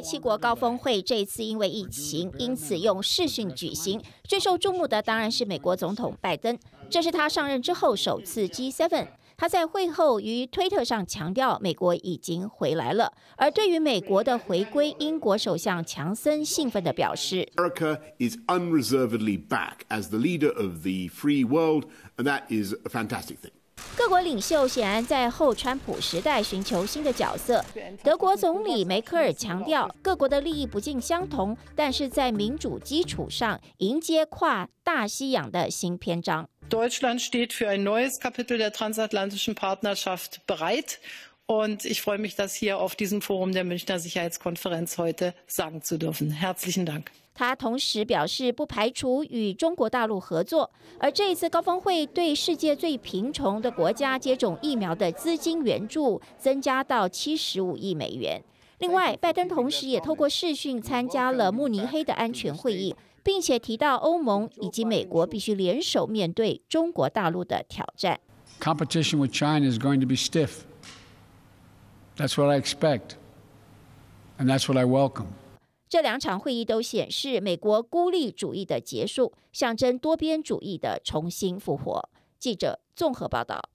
G7 国高峰会这一次因为疫情，因此用视讯举行。最受注目的当然是美国总统拜登，这是他上任之后首次 G7。他在会后于推特上强调，美国已经回来了。而对于美国的回归，英国首相强森兴奋地表示：“America is unreservedly back as the leader of the free world, and that is a fantastic thing.” 各国领袖显然在后川普时代寻求新的角色。德国总理梅克尔强调，各国的利益不尽相同，但是在民主基础上迎接跨大西洋的新篇章。Deutschland steht für ein neues Kapitel der transatlantischen Partnerschaft bereit, und ich freue mich, das hier auf diesem Forum der Münchner Sicherheitskonferenz heute sagen zu dürfen. Herzlichen Dank. 他同时表示，不排除与中国大陆合作。而这一次高峰会对世界最贫穷的国家接种疫苗的资金援助增加到七十五亿美元。另外，拜登同时也透过视讯参加了慕尼黑的安全会议，并且提到欧盟以及美国必须联手面对中国大陆的挑战。Competition with China is going to be stiff. That's what I expect, and that's what I welcome. 这两场会议都显示，美国孤立主义的结束，象征多边主义的重新复活。记者综合报道。